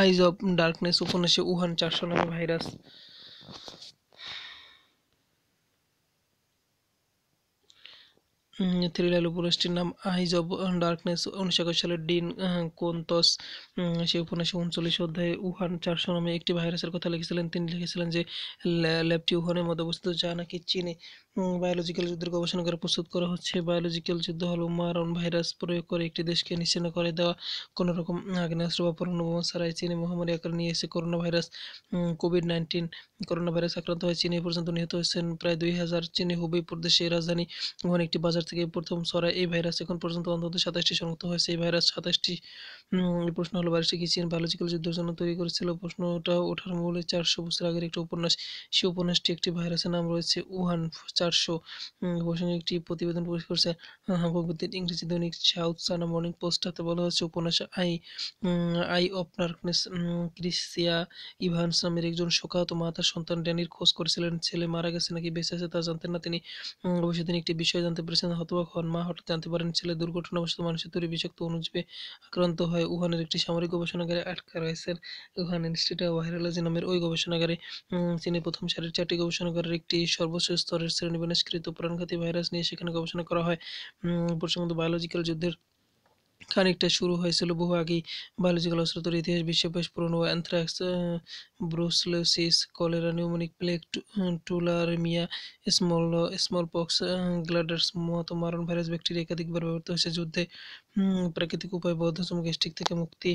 eyes of darkness উপন্যাসে Wuhan চারশো নামে ভাইরাস থ্রিলাল উপন্যাসটির নাম আইজ অব ডার্কনেস উনিশশো একুশ সালের ডিন কোনতস সেই উপন্যাসে উনচল্লিশ অধ্যায়ে উহান চারশো নামে একটি ভাইরাসের কথা লিখেছিলেন তিনি লিখেছিলেন যে ল্যাবটি উহানের মধ্যে অবস্থিত যা নাকি চীনে বায়োলজিক্যাল যুদ্ধের গবেষণা করে প্রস্তুত করা হচ্ছে বায়োলজিক্যাল যুদ্ধ হলো মারণ ভাইরাস প্রয়োগ করে একটি দেশকে নিশ্চিন্ন করে দেওয়া কোনো রকম আগ্নেয়াস্ত্র বা পরমাণু বোমা ছাড়াই চীনে মহামারী আকার নিয়ে এসে corona virus covid nineteen corona virus আক্রান্ত হয়ে চীনে পর্যন্ত নিহত হয়েছেন প্রায় দুই হাজার চীনে হুবই প্রদেশের রাজধানী উহান একটি বাজার থেকে প্রথম ছড়ায় এই ভাইরাস এখন পর্যন্ত অন্তত সাতাশটি শনাক্ত হয়েছে এই ভাইরাস সাতাশটি প্রশ্ন হলো বারিস্টার কিচিয়ান বায়োলজিক্যাল যুদ্ধের জন্য তৈরি করেছিল প্রশ্নটা ওঠার মূলে চারশো বছর আগের একটি উপন্যাস সেই উপন্যাসটি একটি ভাইরাসের নাম রয়েছে উহান চারশো প্রসঙ্গে একটি প্রতিবেদন প্রকাশ করেছে হাম্পগুদ্দিন হ্যাঁ, হ্যাঁ, ইংরেজি দৈনিক সাউথ সানা মর্নিং পোস্টাতে বলা হচ্ছে উপন্যাস eye eye of darkness Chrissia Evans নামের একজন শোকাহত মাতার সন্তান ড্যানির খোঁজ করেছিলেন ছেলে মারা গেছে নাকি বেঁচে আছে তা জানতেন না তিনি অবশ্যই তিনি একটি বিষয় জানতে পেরেছেন হতবাক হন মা হঠাৎ জানতে পারেন ছেলে দুর্ঘটনাবশত মানুষের তৈরি বিষাক্ত অনুজীবে আক্রান্ত হয় ঢাকায় উহানের একটি সামরিক গবেষণাগারে আটকা রয়েছেন উহান ইনস্টিটিউট অফ ভাইরোলজি নামের ওই গবেষণাগারে তিনি প্রথম সারির চারটি গবেষণাগারের একটি সর্বোচ্চ স্তরের শ্রেণীবিন্যাসকৃত প্রাণঘাতী ভাইরাস নিয়ে সেখানে গবেষণা করা হয় প্রসঙ্গত বায়োলজিক্যাল যুদ্ধের খানিকটা শুরু হয়েছিল বহু আগেই বায়োলজিক্যাল অস্ত্রতর ইতিহাস বিশ্বের বেশ পুরনো anthrax brucellosis cholera pneumonic plague tularaemia small small pox glanders মতো মারণ ভাইরাস ব্যাকটেরিয়া একাধিকবার ব্যবহৃত হয়েছে যুদ্ধে প্রাকৃতিক উপায় বদ্ধ গ্যাস্ট্রিক থেকে মুক্তি